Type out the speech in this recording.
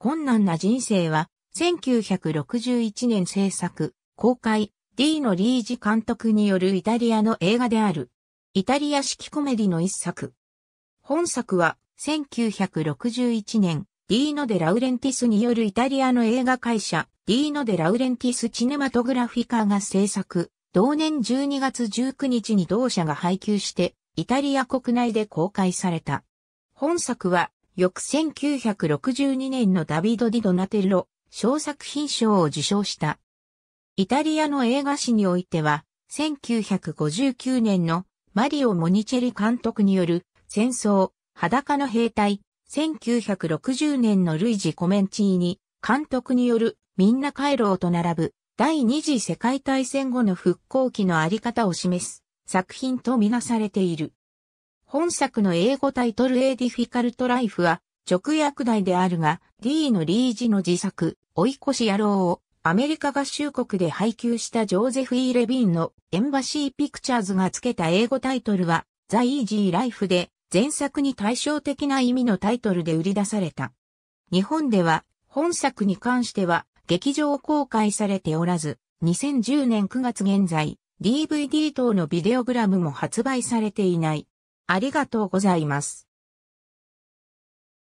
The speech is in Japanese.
困難な人生は、1961年制作、公開、D のリージ監督によるイタリアの映画である。イタリア式コメディの一作。本作は、1961年、ディーノ・デ・ラウレンティスによるイタリアの映画会社、ディーノ・デ・ラウレンティス・チネマトグラフィカが制作。同年12月19日に同社が配給して、イタリア国内で公開された。本作は、翌1962年のダビド・ディ・ドナテッロ、小作品賞を受賞した。イタリアの映画史においては、1959年のマリオ・モニチェリ監督による戦争、裸の兵隊、1960年のルイジ・コメンチーニ監督によるみんな帰ろうと並ぶ第二次世界大戦後の復興期のあり方を示す作品とみなされている。本作の英語タイトル A Difficult Life は、直訳題であるが、D のリージの自作、追い越し野郎を、アメリカ合衆国で配給したジョーゼフ・イー・レビンのエンバシー・ピクチャーズが付けた英語タイトルは、The Easy Life で、前作に対照的な意味のタイトルで売り出された。日本では、本作に関しては、劇場公開されておらず、2010年9月現在、DVD 等のビデオグラムも発売されていない。ありがとうございます。